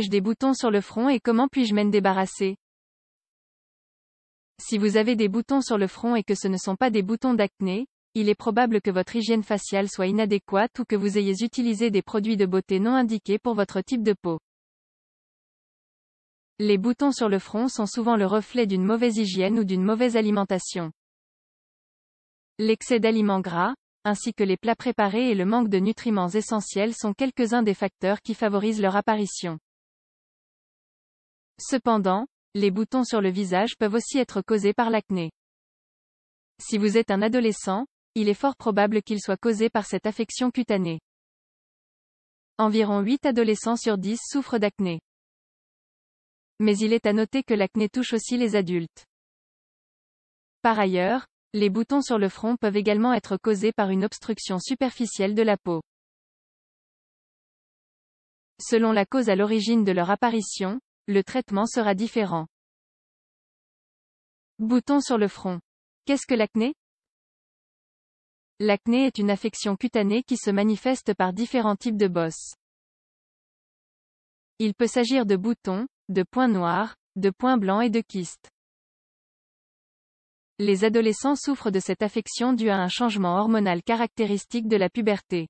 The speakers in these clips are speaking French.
des boutons sur le front et comment puis-je m'en débarrasser Si vous avez des boutons sur le front et que ce ne sont pas des boutons d'acné, il est probable que votre hygiène faciale soit inadéquate ou que vous ayez utilisé des produits de beauté non indiqués pour votre type de peau. Les boutons sur le front sont souvent le reflet d'une mauvaise hygiène ou d'une mauvaise alimentation. L'excès d'aliments gras, ainsi que les plats préparés et le manque de nutriments essentiels sont quelques-uns des facteurs qui favorisent leur apparition. Cependant, les boutons sur le visage peuvent aussi être causés par l'acné. Si vous êtes un adolescent, il est fort probable qu'il soit causé par cette affection cutanée. Environ 8 adolescents sur 10 souffrent d'acné. Mais il est à noter que l'acné touche aussi les adultes. Par ailleurs, les boutons sur le front peuvent également être causés par une obstruction superficielle de la peau. Selon la cause à l'origine de leur apparition, le traitement sera différent. Bouton sur le front. Qu'est-ce que l'acné L'acné est une affection cutanée qui se manifeste par différents types de bosses. Il peut s'agir de boutons, de points noirs, de points blancs et de kystes. Les adolescents souffrent de cette affection due à un changement hormonal caractéristique de la puberté.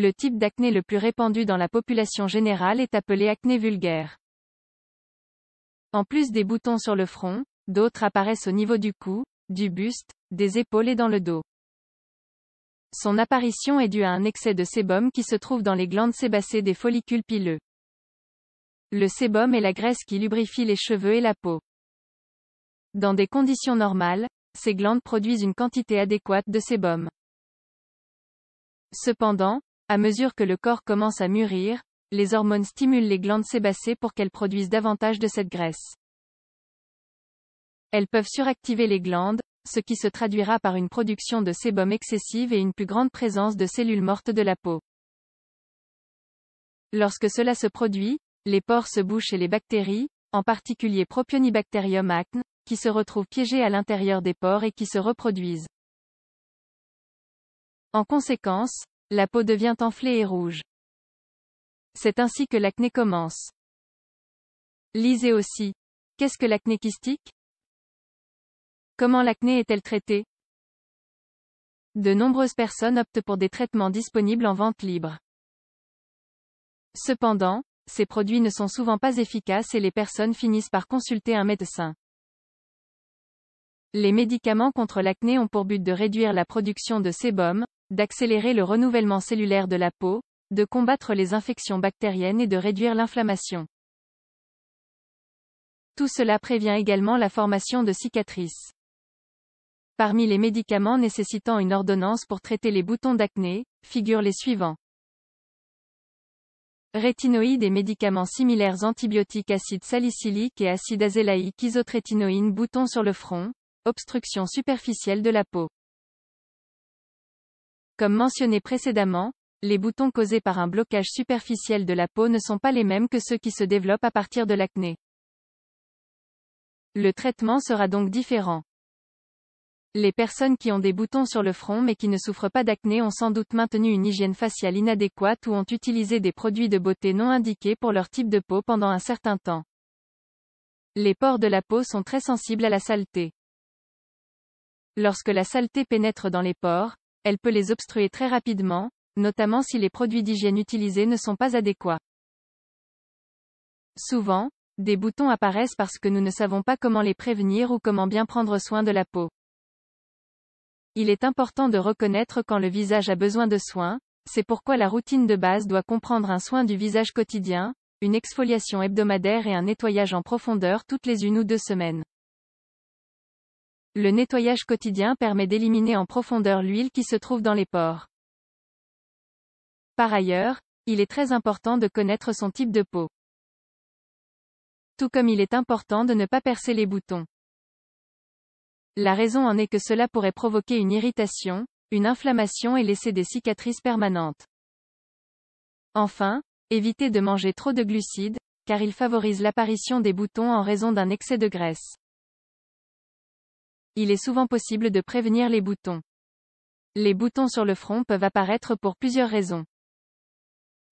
Le type d'acné le plus répandu dans la population générale est appelé acné vulgaire. En plus des boutons sur le front, d'autres apparaissent au niveau du cou, du buste, des épaules et dans le dos. Son apparition est due à un excès de sébum qui se trouve dans les glandes sébacées des follicules pileux. Le sébum est la graisse qui lubrifie les cheveux et la peau. Dans des conditions normales, ces glandes produisent une quantité adéquate de sébum. Cependant, à mesure que le corps commence à mûrir, les hormones stimulent les glandes sébacées pour qu'elles produisent davantage de cette graisse. Elles peuvent suractiver les glandes, ce qui se traduira par une production de sébum excessive et une plus grande présence de cellules mortes de la peau. Lorsque cela se produit, les pores se bouchent et les bactéries, en particulier Propionibacterium acne, qui se retrouvent piégées à l'intérieur des pores et qui se reproduisent. En conséquence, la peau devient enflée et rouge. C'est ainsi que l'acné commence. Lisez aussi. Qu'est-ce que l'acné kystique Comment l'acné est-elle traitée De nombreuses personnes optent pour des traitements disponibles en vente libre. Cependant, ces produits ne sont souvent pas efficaces et les personnes finissent par consulter un médecin. Les médicaments contre l'acné ont pour but de réduire la production de sébum, d'accélérer le renouvellement cellulaire de la peau, de combattre les infections bactériennes et de réduire l'inflammation. Tout cela prévient également la formation de cicatrices. Parmi les médicaments nécessitant une ordonnance pour traiter les boutons d'acné, figurent les suivants. Rétinoïdes et médicaments similaires antibiotiques acide salicylique et acide azélaïque isotrétinoïne boutons sur le front, obstruction superficielle de la peau. Comme mentionné précédemment, les boutons causés par un blocage superficiel de la peau ne sont pas les mêmes que ceux qui se développent à partir de l'acné. Le traitement sera donc différent. Les personnes qui ont des boutons sur le front mais qui ne souffrent pas d'acné ont sans doute maintenu une hygiène faciale inadéquate ou ont utilisé des produits de beauté non indiqués pour leur type de peau pendant un certain temps. Les pores de la peau sont très sensibles à la saleté. Lorsque la saleté pénètre dans les pores, elle peut les obstruer très rapidement, notamment si les produits d'hygiène utilisés ne sont pas adéquats. Souvent, des boutons apparaissent parce que nous ne savons pas comment les prévenir ou comment bien prendre soin de la peau. Il est important de reconnaître quand le visage a besoin de soins, c'est pourquoi la routine de base doit comprendre un soin du visage quotidien, une exfoliation hebdomadaire et un nettoyage en profondeur toutes les une ou deux semaines. Le nettoyage quotidien permet d'éliminer en profondeur l'huile qui se trouve dans les pores. Par ailleurs, il est très important de connaître son type de peau. Tout comme il est important de ne pas percer les boutons. La raison en est que cela pourrait provoquer une irritation, une inflammation et laisser des cicatrices permanentes. Enfin, évitez de manger trop de glucides, car ils favorisent l'apparition des boutons en raison d'un excès de graisse il est souvent possible de prévenir les boutons. Les boutons sur le front peuvent apparaître pour plusieurs raisons.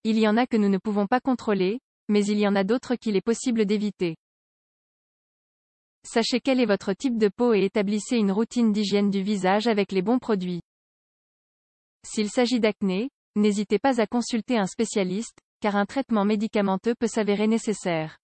Il y en a que nous ne pouvons pas contrôler, mais il y en a d'autres qu'il est possible d'éviter. Sachez quel est votre type de peau et établissez une routine d'hygiène du visage avec les bons produits. S'il s'agit d'acné, n'hésitez pas à consulter un spécialiste, car un traitement médicamenteux peut s'avérer nécessaire.